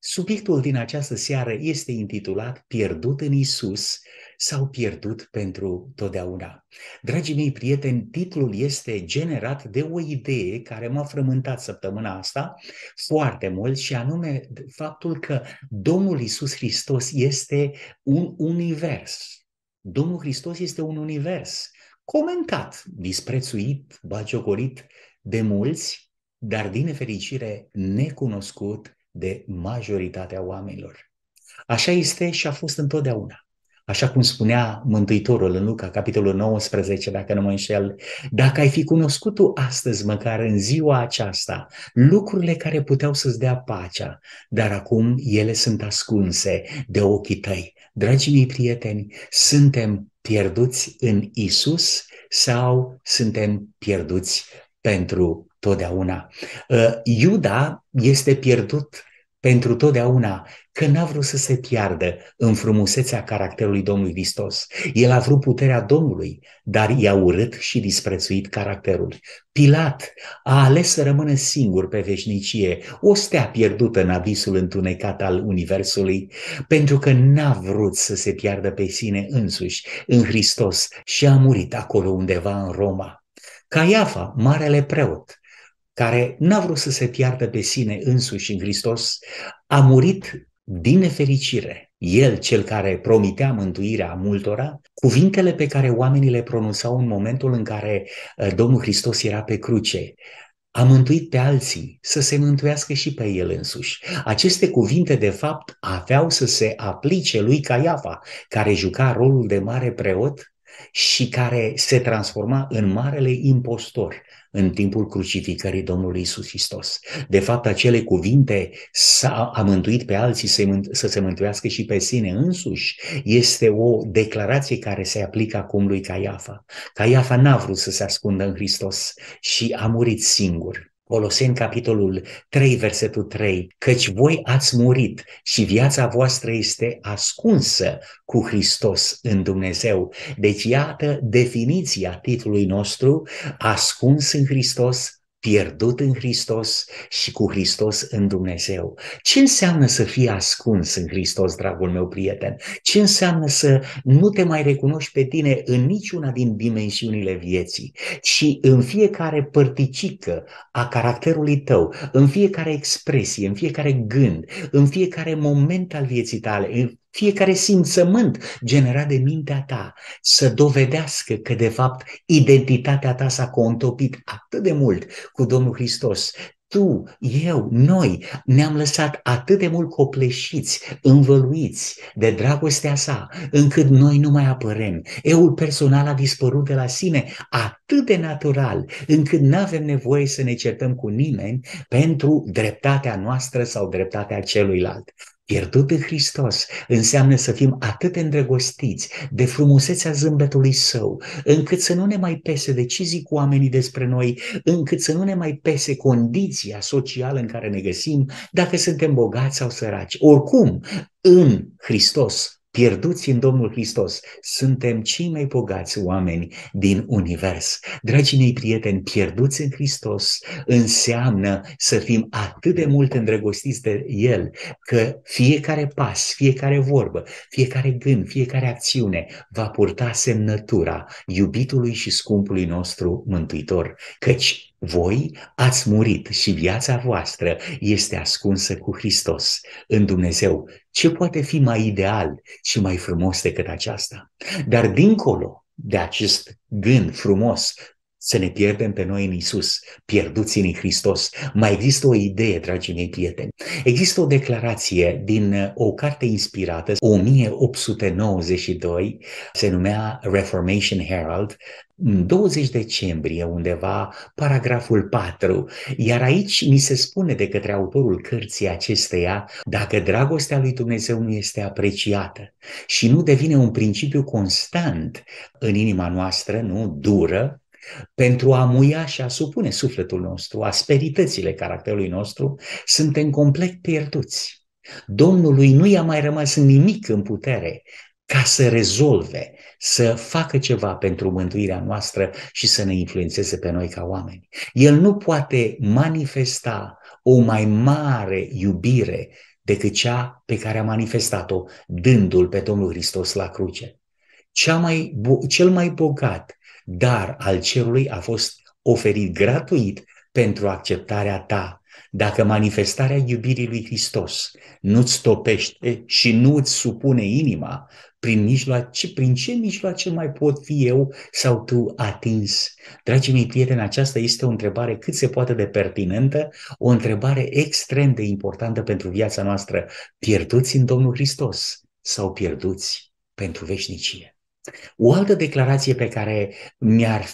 Subiectul din această seară este intitulat Pierdut în Isus sau pierdut pentru totdeauna. Dragii mei prieteni, titlul este generat de o idee care m-a frământat săptămâna asta foarte mult și anume faptul că Domnul Isus Hristos este un univers. Domnul Hristos este un univers comentat, disprețuit, baciocorit de mulți, dar din nefericire necunoscut de majoritatea oamenilor. Așa este și a fost întotdeauna. Așa cum spunea Mântuitorul în Luca, capitolul 19, dacă nu mă înșel, dacă ai fi cunoscut tu astăzi, măcar în ziua aceasta, lucrurile care puteau să-ți dea pacea, dar acum ele sunt ascunse de ochii tăi. Dragii mei prieteni, suntem pierduți în Isus sau suntem pierduți pentru totdeauna. Ă, Iuda este pierdut pentru totdeauna, că n-a vrut să se piardă în frumusețea caracterului Domnului Hristos. El a vrut puterea Domnului, dar i-a urât și disprețuit caracterul. Pilat a ales să rămână singur pe veșnicie, o stea pierdută în abisul întunecat al Universului, pentru că n-a vrut să se piardă pe sine însuși în Hristos și a murit acolo undeva în Roma. Caiafa, marele preot, care n-a vrut să se piardă pe sine însuși în Hristos, a murit din nefericire. El, cel care promitea mântuirea multora, cuvintele pe care oamenii le pronunțau în momentul în care uh, Domnul Hristos era pe cruce, a mântuit pe alții, să se mântuiască și pe el însuși. Aceste cuvinte, de fapt, aveau să se aplice lui Caiafa, care juca rolul de mare preot și care se transforma în marele impostor în timpul crucificării Domnului Isus Hristos. De fapt, acele cuvinte s-a a mântuit pe alții să, mânt- să se mântuiască și pe sine însuși este o declarație care se aplică acum lui Caiafa. Caiafa n-a vrut să se ascundă în Hristos și a murit singur. Coloseni, capitolul 3, versetul 3, căci voi ați murit și viața voastră este ascunsă cu Hristos în Dumnezeu. Deci iată definiția titlului nostru, ascuns în Hristos, pierdut în Hristos și cu Hristos în Dumnezeu. Ce înseamnă să fii ascuns în Hristos, dragul meu prieten? Ce înseamnă să nu te mai recunoști pe tine în niciuna din dimensiunile vieții, ci în fiecare părticică a caracterului tău, în fiecare expresie, în fiecare gând, în fiecare moment al vieții tale, în fiecare simțământ generat de mintea ta să dovedească că, de fapt, identitatea ta s-a contopit atât de mult cu Domnul Hristos. Tu, eu, noi ne-am lăsat atât de mult copleșiți, învăluiți de dragostea sa, încât noi nu mai apărem. Eul personal a dispărut de la sine atât de natural, încât nu avem nevoie să ne certăm cu nimeni pentru dreptatea noastră sau dreptatea celuilalt. Pierdut în Hristos înseamnă să fim atât îndrăgostiți de frumusețea zâmbetului său, încât să nu ne mai pese decizii cu oamenii despre noi, încât să nu ne mai pese condiția socială în care ne găsim, dacă suntem bogați sau săraci. Oricum, în Hristos pierduți în Domnul Hristos, suntem cei mai bogați oameni din univers. Dragii mei prieteni, pierduți în Hristos înseamnă să fim atât de mult îndrăgostiți de El, că fiecare pas, fiecare vorbă, fiecare gând, fiecare acțiune va purta semnătura iubitului și scumpului nostru Mântuitor, căci voi ați murit și viața voastră este ascunsă cu Hristos în Dumnezeu. Ce poate fi mai ideal și mai frumos decât aceasta? Dar dincolo de acest gând frumos să ne pierdem pe noi în Isus, pierduți în Hristos. Mai există o idee, dragii mei prieteni. Există o declarație din uh, o carte inspirată, 1892, se numea Reformation Herald, 20 decembrie undeva, paragraful 4. Iar aici mi se spune de către autorul cărții acesteia, dacă dragostea lui Dumnezeu nu este apreciată și nu devine un principiu constant în inima noastră, nu dură, pentru a muia și a supune sufletul nostru, asperitățile caracterului nostru, suntem complet pierduți. Domnului nu i-a mai rămas nimic în putere ca să rezolve, să facă ceva pentru mântuirea noastră și să ne influențeze pe noi ca oameni. El nu poate manifesta o mai mare iubire decât cea pe care a manifestat-o dându-l pe Domnul Hristos la cruce. Cea mai, cel mai bogat dar al cerului a fost oferit gratuit pentru acceptarea ta. Dacă manifestarea iubirii lui Hristos nu-ți topește și nu-ți supune inima, prin, mijloace, prin ce mijloace mai pot fi eu sau tu atins? Dragii mei prieteni, aceasta este o întrebare cât se poate de pertinentă, o întrebare extrem de importantă pentru viața noastră. Pierduți în Domnul Hristos sau pierduți pentru veșnicie? O altă declarație pe care mi-ar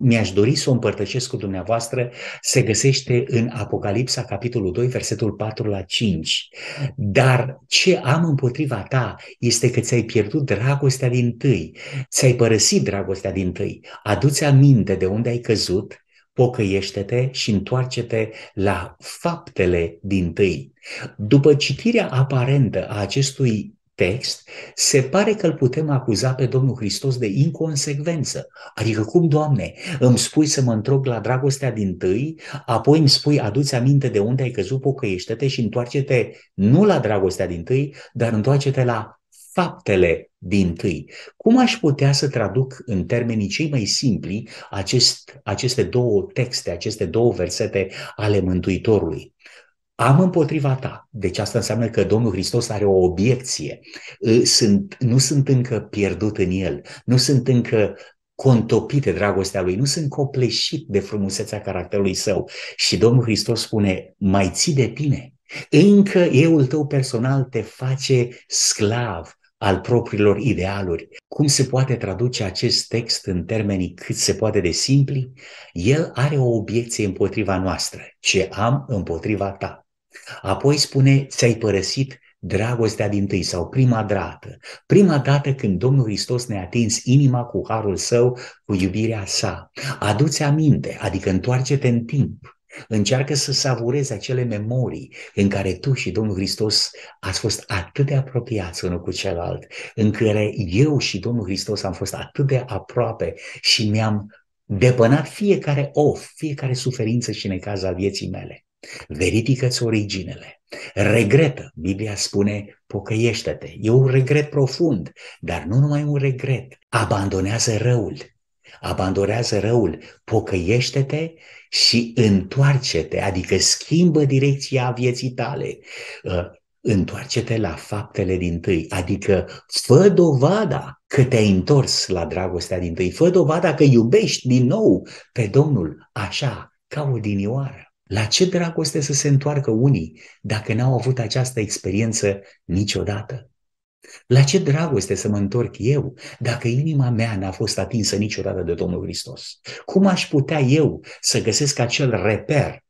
mi-aș dori să o împărtășesc cu dumneavoastră, se găsește în Apocalipsa, capitolul 2, versetul 4 la 5. Dar ce am împotriva ta este că ți-ai pierdut dragostea din tâi, ți-ai părăsit dragostea din tâi. Adu-ți aminte de unde ai căzut, pocăiește-te și întoarce-te la faptele din tâi. După citirea aparentă a acestui text, se pare că îl putem acuza pe Domnul Hristos de inconsecvență. Adică cum, Doamne, îmi spui să mă întrog la dragostea din tâi, apoi îmi spui, aduți aminte de unde ai căzut, pocăiește-te și întoarce-te nu la dragostea din tâi, dar întoarce-te la faptele din tâi. Cum aș putea să traduc în termenii cei mai simpli acest, aceste două texte, aceste două versete ale Mântuitorului? am împotriva ta. Deci asta înseamnă că Domnul Hristos are o obiecție. Sunt, nu sunt încă pierdut în el, nu sunt încă contopit de dragostea lui, nu sunt copleșit de frumusețea caracterului său. Și Domnul Hristos spune, mai ții de tine, încă euul tău personal te face sclav al propriilor idealuri. Cum se poate traduce acest text în termenii cât se poate de simpli? El are o obiecție împotriva noastră, ce am împotriva ta. Apoi spune, ți-ai părăsit dragostea din tâi sau prima dată. Prima dată când Domnul Hristos ne-a atins inima cu harul său, cu iubirea sa. Aduți aminte, adică întoarce-te în timp. Încearcă să savurezi acele memorii în care tu și Domnul Hristos ați fost atât de apropiați unul cu celălalt, în care eu și Domnul Hristos am fost atât de aproape și mi-am depănat fiecare of, fiecare suferință și necaz al vieții mele verifică-ți originele, regretă. Biblia spune, pocăiește-te. E un regret profund, dar nu numai un regret. Abandonează răul, abandonează răul, pocăiește-te și întoarce-te, adică schimbă direcția vieții tale. Ă, întoarce-te la faptele din tâi, adică fă dovada că te-ai întors la dragostea din tâi, fă dovada că iubești din nou pe Domnul, așa, ca o dinioară. La ce dragoste să se întoarcă unii dacă n-au avut această experiență niciodată? La ce dragoste să mă întorc eu dacă inima mea n-a fost atinsă niciodată de Domnul Hristos? Cum aș putea eu să găsesc acel reper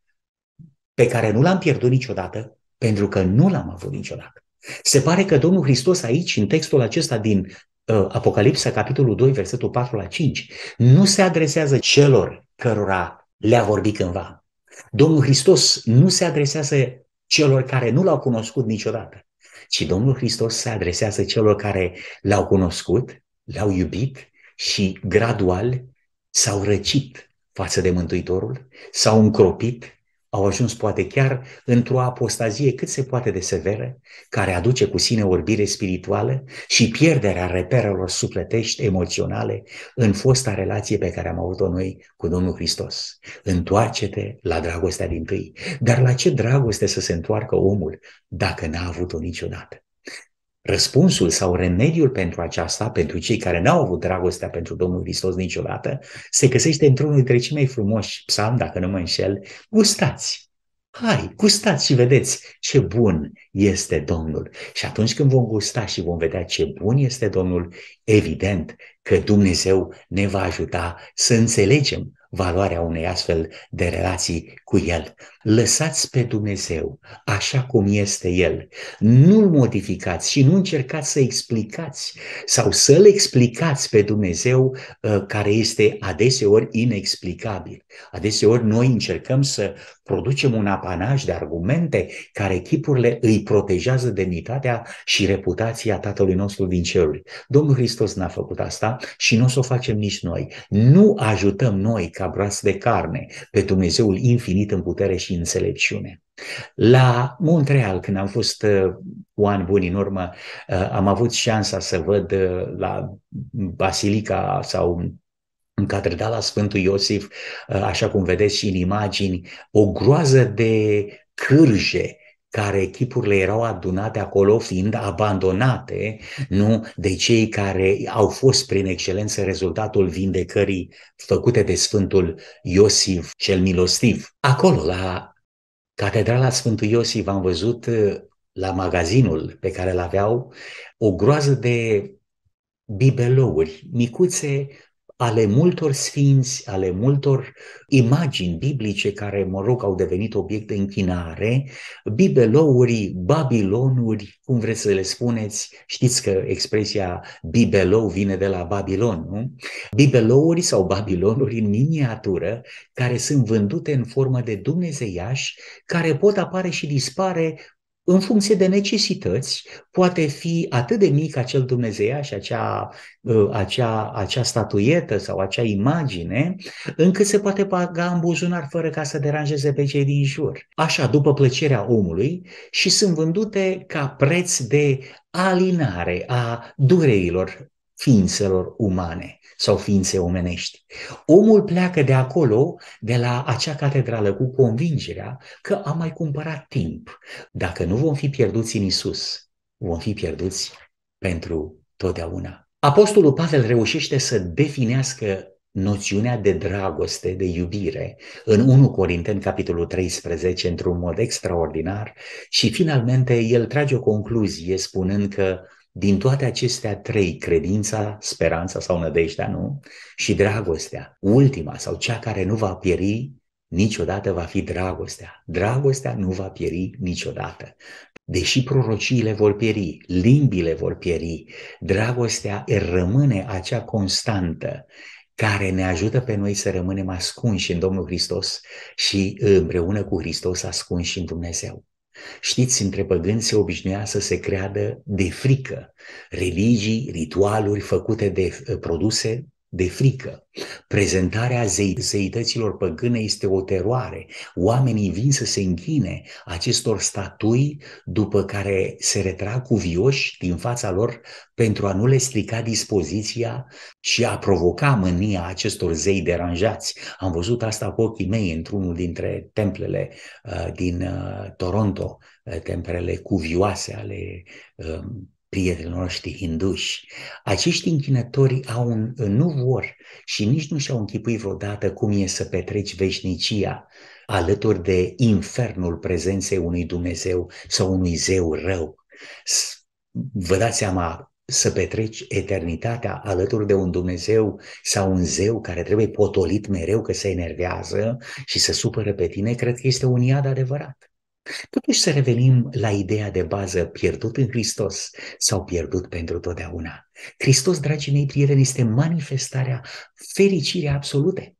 pe care nu l-am pierdut niciodată pentru că nu l-am avut niciodată? Se pare că Domnul Hristos aici, în textul acesta din uh, Apocalipsa, capitolul 2, versetul 4 la 5, nu se adresează celor cărora le-a vorbit cândva, Domnul Hristos nu se adresează celor care nu l-au cunoscut niciodată, ci Domnul Hristos se adresează celor care l-au cunoscut, l-au iubit și gradual s-au răcit față de Mântuitorul, s-au încropit au ajuns poate chiar într-o apostazie cât se poate de severă, care aduce cu sine orbire spirituală și pierderea reperelor sufletești emoționale în fosta relație pe care am avut-o noi cu Domnul Hristos. Întoarce-te la dragostea din tâi. Dar la ce dragoste să se întoarcă omul dacă n-a avut-o niciodată? Răspunsul sau remediul pentru aceasta, pentru cei care n-au avut dragostea pentru Domnul Hristos niciodată, se găsește într-unul dintre cei mai frumoși psalmi, dacă nu mă înșel, gustați. Hai, gustați și vedeți ce bun este Domnul. Și atunci când vom gusta și vom vedea ce bun este Domnul, evident că Dumnezeu ne va ajuta să înțelegem valoarea unei astfel de relații cu El. Lăsați pe Dumnezeu așa cum este El. Nu-L modificați și nu încercați să explicați sau să-L explicați pe Dumnezeu ă, care este adeseori inexplicabil. Adeseori noi încercăm să producem un apanaj de argumente care chipurile îi protejează demnitatea și reputația Tatălui nostru din ceruri. Domnul Hristos n-a făcut asta și nu o să o facem nici noi. Nu ajutăm noi ca braț de carne, pe Dumnezeul infinit în putere și înțelepciune. La Montreal, când am fost cu uh, ani buni în urmă, uh, am avut șansa să văd uh, la Basilica sau în catedrala Sfântul Iosif, așa cum vedeți și în imagini, o groază de cârje care echipurile erau adunate acolo fiind abandonate nu de cei care au fost prin excelență rezultatul vindecării făcute de Sfântul Iosif cel Milostiv. Acolo, la Catedrala Sfântul Iosif, am văzut uh, la magazinul pe care îl aveau o groază de bibelouri micuțe ale multor sfinți, ale multor imagini biblice care, mă rog, au devenit obiect de închinare, bibelouri, babilonuri, cum vreți să le spuneți, știți că expresia bibelou vine de la Babilon, nu? Bibelouri sau babilonuri în miniatură care sunt vândute în formă de dumnezeiași, care pot apare și dispare în funcție de necesități, poate fi atât de mic acel și acea, uh, acea, acea statuietă sau acea imagine, încât se poate paga în buzunar fără ca să deranjeze pe cei din jur. Așa, după plăcerea omului și sunt vândute ca preț de alinare a dureilor ființelor umane sau ființe omenești. Omul pleacă de acolo, de la acea catedrală, cu convingerea că a mai cumpărat timp. Dacă nu vom fi pierduți în Isus, vom fi pierduți pentru totdeauna. Apostolul Pavel reușește să definească noțiunea de dragoste, de iubire, în 1 Corinteni, capitolul 13, într-un mod extraordinar și finalmente el trage o concluzie spunând că din toate acestea trei, credința, speranța sau nădejdea, nu? Și dragostea, ultima sau cea care nu va pieri niciodată va fi dragostea. Dragostea nu va pieri niciodată. Deși prorociile vor pieri, limbile vor pieri, dragostea rămâne acea constantă care ne ajută pe noi să rămânem ascunși în Domnul Hristos și împreună cu Hristos ascunși în Dumnezeu. Știți, între păgâni se obișnuia să se creadă de frică religii, ritualuri făcute de eh, produse de frică. Prezentarea zei- zeităților păgâne este o teroare. Oamenii vin să se închine acestor statui după care se retrag cu vioși din fața lor pentru a nu le strica dispoziția și a provoca mânia acestor zei deranjați. Am văzut asta cu ochii mei într-unul dintre templele uh, din uh, Toronto, uh, templele cuvioase ale uh, prietenilor noștri hinduși. Acești închinători au un, nu vor și nici nu și-au închipuit vreodată cum e să petreci veșnicia alături de infernul prezenței unui Dumnezeu sau unui zeu rău. Vă dați seama să petreci eternitatea alături de un Dumnezeu sau un zeu care trebuie potolit mereu că se enervează și se supără pe tine, cred că este un iad adevărat. Totuși să revenim la ideea de bază pierdut în Hristos sau pierdut pentru totdeauna. Hristos, dragii mei prieteni, este manifestarea fericirii absolute.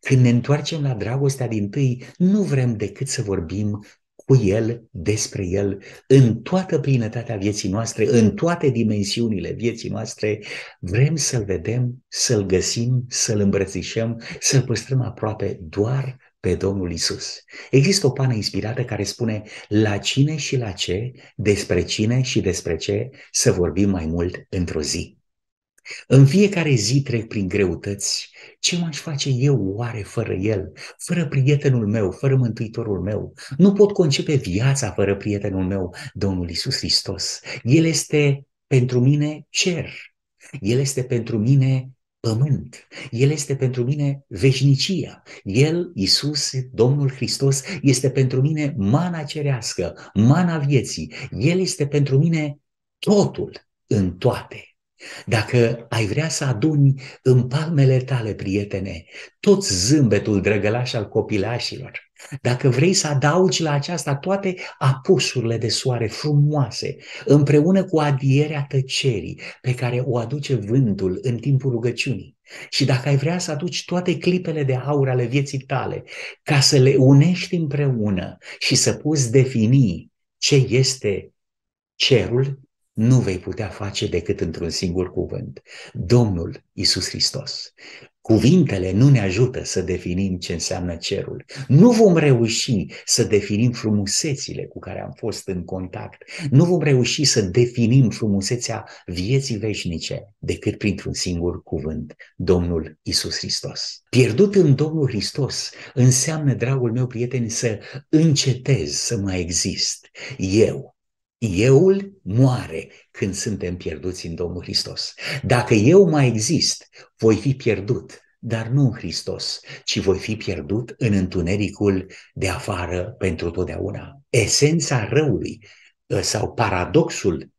Când ne întoarcem la dragostea din tâi, nu vrem decât să vorbim cu El, despre El, în toată plinătatea vieții noastre, în toate dimensiunile vieții noastre, vrem să-L vedem, să-L găsim, să-L îmbrățișăm, să-L păstrăm aproape doar pe Domnul Isus. Există o pană inspirată care spune la cine și la ce, despre cine și despre ce să vorbim mai mult într-o zi. În fiecare zi trec prin greutăți. Ce m-aș face eu oare fără el, fără prietenul meu, fără mântuitorul meu? Nu pot concepe viața fără prietenul meu, Domnul Isus Hristos. El este pentru mine cer. El este pentru mine pământ. El este pentru mine veșnicia. El, Isus, Domnul Hristos, este pentru mine mana cerească, mana vieții. El este pentru mine totul în toate. Dacă ai vrea să aduni în palmele tale, prietene, tot zâmbetul drăgălaș al copilașilor, dacă vrei să adaugi la aceasta toate apusurile de soare frumoase, împreună cu adierea tăcerii pe care o aduce vântul în timpul rugăciunii, și dacă ai vrea să aduci toate clipele de aur ale vieții tale, ca să le unești împreună și să poți defini ce este cerul nu vei putea face decât într-un singur cuvânt. Domnul Isus Hristos. Cuvintele nu ne ajută să definim ce înseamnă cerul. Nu vom reuși să definim frumusețile cu care am fost în contact. Nu vom reuși să definim frumusețea vieții veșnice decât printr-un singur cuvânt, Domnul Isus Hristos. Pierdut în Domnul Hristos înseamnă, dragul meu prieten, să încetez să mai exist eu, euul moare când suntem pierduți în Domnul Hristos. Dacă eu mai exist, voi fi pierdut, dar nu în Hristos, ci voi fi pierdut în întunericul de afară pentru totdeauna. Esența răului ă, sau paradoxul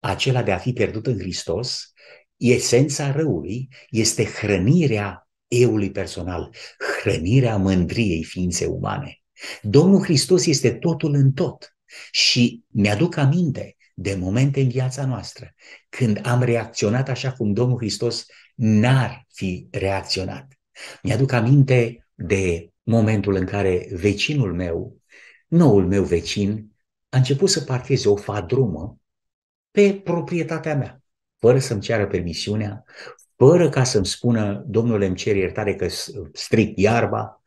acela de a fi pierdut în Hristos, esența răului este hrănirea euului personal, hrănirea mândriei ființe umane. Domnul Hristos este totul în tot. Și mi-aduc aminte de momente în viața noastră când am reacționat așa cum Domnul Hristos n-ar fi reacționat. Mi-aduc aminte de momentul în care vecinul meu, noul meu vecin, a început să parcheze o fadrumă pe proprietatea mea, fără să-mi ceară permisiunea, fără ca să-mi spună, domnule, îmi cer iertare că stric iarba,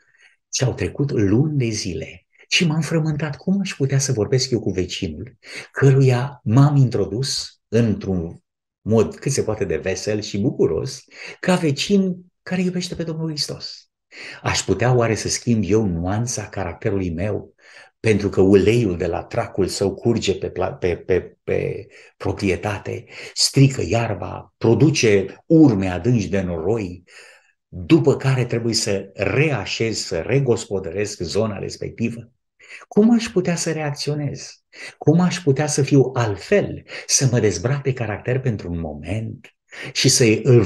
și au trecut luni de zile și m-am frământat cum aș putea să vorbesc eu cu vecinul, căruia m-am introdus într-un mod cât se poate de vesel și bucuros, ca vecin care iubește pe Domnul Hristos. Aș putea oare să schimb eu nuanța caracterului meu pentru că uleiul de la tracul său curge pe, pe, pe, pe proprietate, strică iarba, produce urme adânci de noroi, după care trebuie să reașez, să regospodăresc zona respectivă. Cum aș putea să reacționez? Cum aș putea să fiu altfel, să mă dezbrac de caracter pentru un moment și să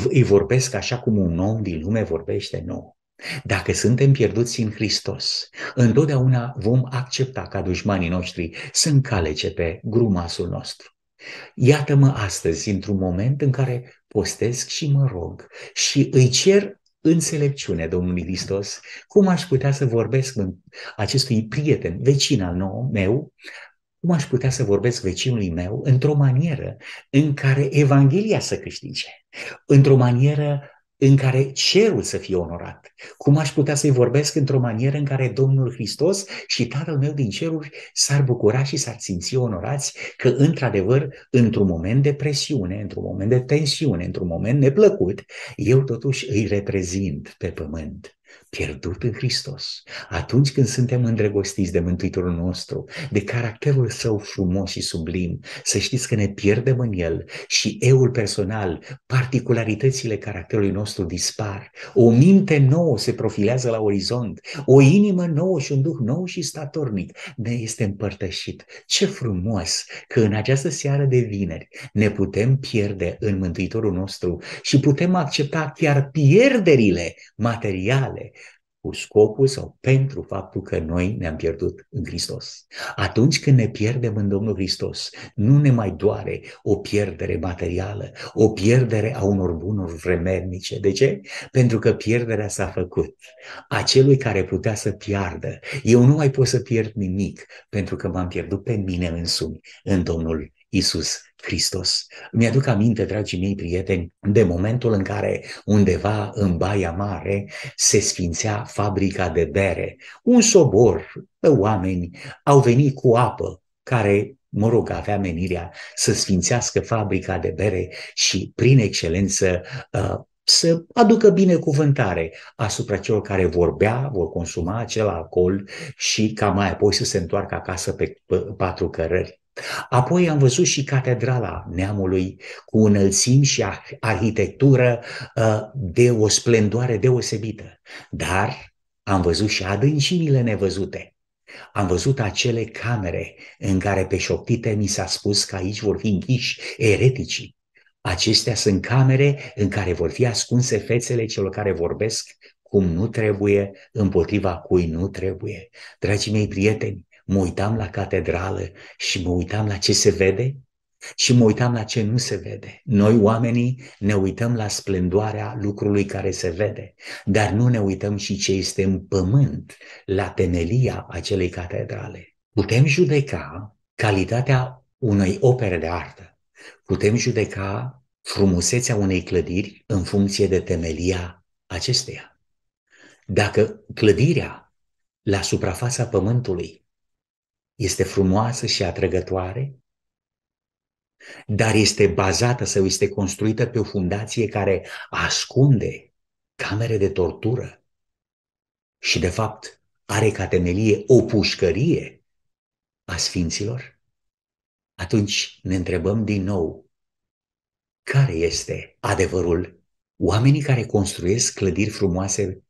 îi vorbesc așa cum un om din lume vorbește nou. Dacă suntem pierduți în Hristos, întotdeauna vom accepta ca dușmanii noștri să încalece pe grumasul nostru. Iată-mă astăzi într-un moment în care postesc și mă rog și îi cer înțelepciune Domnului Hristos, cum aș putea să vorbesc acestui prieten, vecin al meu, cum aș putea să vorbesc vecinului meu într-o manieră în care Evanghelia să câștige, într-o manieră în care cerul să fie onorat. Cum aș putea să-i vorbesc într-o manieră în care Domnul Hristos și Tatăl meu din ceruri s-ar bucura și s-ar simți onorați că, într-adevăr, într-un moment de presiune, într-un moment de tensiune, într-un moment neplăcut, eu totuși îi reprezint pe pământ pierdut în Hristos. Atunci când suntem îndrăgostiți de Mântuitorul nostru, de caracterul său frumos și sublim, să știți că ne pierdem în el și eul personal, particularitățile caracterului nostru dispar. O minte nouă se profilează la orizont, o inimă nouă și un duh nou și statornic ne este împărtășit. Ce frumos că în această seară de vineri ne putem pierde în Mântuitorul nostru și putem accepta chiar pierderile materiale cu scopul sau pentru faptul că noi ne-am pierdut în Hristos. Atunci când ne pierdem în Domnul Hristos, nu ne mai doare o pierdere materială, o pierdere a unor bunuri vremernice. De ce? Pentru că pierderea s-a făcut. Acelui care putea să piardă, eu nu mai pot să pierd nimic, pentru că m-am pierdut pe mine însumi, în Domnul Isus Hristos. Mi-aduc aminte, dragii mei prieteni, de momentul în care undeva în Baia Mare se sfințea fabrica de bere. Un sobor de oameni au venit cu apă care mă rog, avea menirea să sfințească fabrica de bere și, prin excelență, ă, să aducă binecuvântare asupra celor care vor bea, vor consuma acel alcool și ca mai apoi să se întoarcă acasă pe patru cărări. Apoi am văzut și Catedrala Neamului cu înălțimi și arhitectură ă, de o splendoare deosebită, dar am văzut și adâncimile nevăzute. Am văzut acele camere în care pe șoptite mi s-a spus că aici vor fi închiși ereticii. Acestea sunt camere în care vor fi ascunse fețele celor care vorbesc cum nu trebuie, împotriva cui nu trebuie. Dragii mei prieteni, mă uitam la catedrală și mă uitam la ce se vede și mă uitam la ce nu se vede. Noi oamenii ne uităm la splendoarea lucrului care se vede, dar nu ne uităm și ce este în pământ, la temelia acelei catedrale. Putem judeca calitatea unei opere de artă, putem judeca frumusețea unei clădiri în funcție de temelia acesteia. Dacă clădirea la suprafața pământului este frumoasă și atrăgătoare, dar este bazată sau este construită pe o fundație care ascunde camere de tortură și, de fapt, are ca temelie o pușcărie a sfinților, atunci ne întrebăm din nou care este adevărul. Oamenii care construiesc clădiri frumoase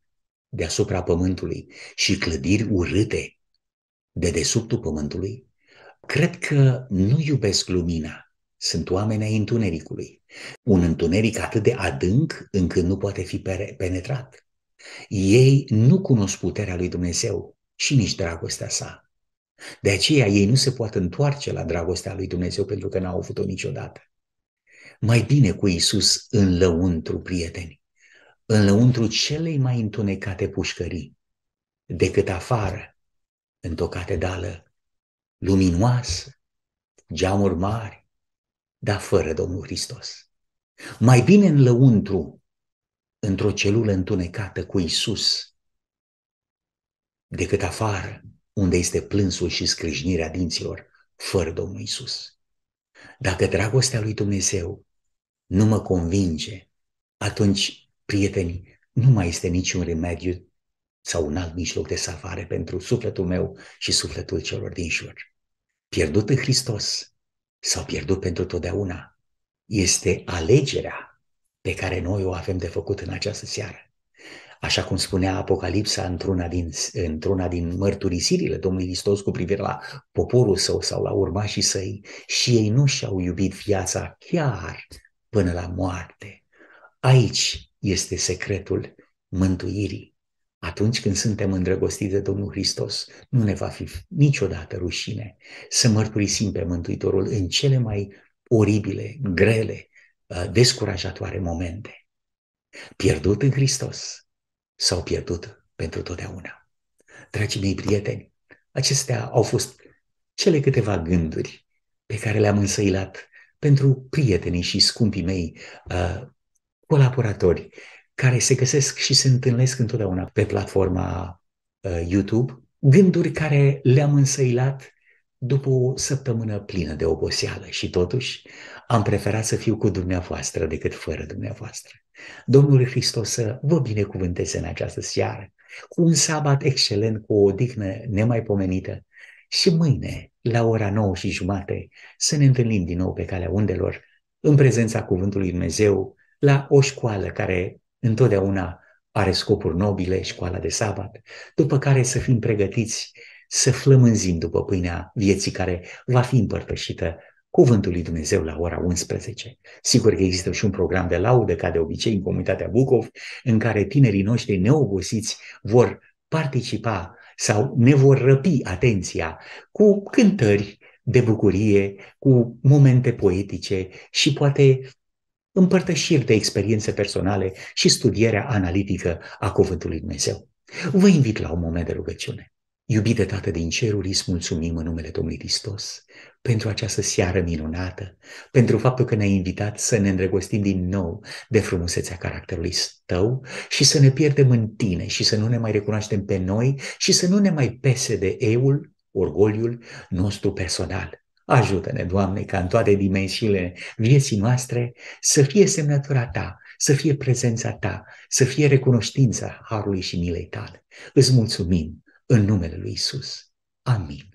deasupra pământului și clădiri urâte de desubtul pământului, cred că nu iubesc lumina. Sunt oameni ai întunericului. Un întuneric atât de adânc încât nu poate fi penetrat. Ei nu cunosc puterea lui Dumnezeu și nici dragostea sa. De aceea ei nu se pot întoarce la dragostea lui Dumnezeu pentru că n-au avut-o niciodată. Mai bine cu Isus în lăuntru, prieteni, în lăuntru celei mai întunecate pușcării, decât afară, într-o catedrală luminoasă, geamuri mari, dar fără Domnul Hristos. Mai bine în lăuntru, într-o celulă întunecată cu Isus, decât afară, unde este plânsul și scrâșnirea dinților, fără Domnul Isus. Dacă dragostea lui Dumnezeu nu mă convinge, atunci, prieteni, nu mai este niciun remediu sau un alt mijloc de salvare pentru sufletul meu și sufletul celor din jur. Pierdut în Hristos sau pierdut pentru totdeauna este alegerea pe care noi o avem de făcut în această seară. Așa cum spunea Apocalipsa într-una din, într-una din mărturisirile Domnului Hristos cu privire la poporul său sau la urmașii săi, și ei nu și-au iubit viața chiar până la moarte. Aici este secretul mântuirii atunci când suntem îndrăgostiți de Domnul Hristos, nu ne va fi niciodată rușine să mărturisim pe Mântuitorul în cele mai oribile, grele, ă, descurajatoare momente. Pierdut în Hristos sau pierdut pentru totdeauna. Dragii mei prieteni, acestea au fost cele câteva gânduri pe care le-am însăilat pentru prietenii și scumpii mei uh, colaboratori care se găsesc și se întâlnesc întotdeauna pe platforma uh, YouTube, gânduri care le-am însăilat după o săptămână plină de oboseală și totuși am preferat să fiu cu dumneavoastră decât fără dumneavoastră. Domnul Hristos să vă binecuvânteze în această seară, cu un sabat excelent, cu o odihnă nemaipomenită și mâine, la ora 9 și jumate, să ne întâlnim din nou pe calea undelor, în prezența Cuvântului Dumnezeu, la o școală care întotdeauna are scopuri nobile, școala de sabat, după care să fim pregătiți să flămânzim după pâinea vieții care va fi împărtășită Cuvântul lui Dumnezeu la ora 11. Sigur că există și un program de laudă, ca de obicei, în comunitatea Bucov, în care tinerii noștri neobosiți vor participa sau ne vor răpi atenția cu cântări de bucurie, cu momente poetice și poate împărtășiri de experiențe personale și studierea analitică a Cuvântului Dumnezeu. Vă invit la un moment de rugăciune. Iubite Tată din Cerul, îți mulțumim în numele Domnului Hristos pentru această seară minunată, pentru faptul că ne-ai invitat să ne îndrăgostim din nou de frumusețea caracterului tău și să ne pierdem în tine și să nu ne mai recunoaștem pe noi și să nu ne mai pese de eul, orgoliul nostru personal. Ajută-ne, Doamne, ca în toate dimensiile vieții noastre să fie semnătura Ta, să fie prezența Ta, să fie recunoștința Harului și Milei Tale. Îți mulțumim în numele Lui Isus. Amin.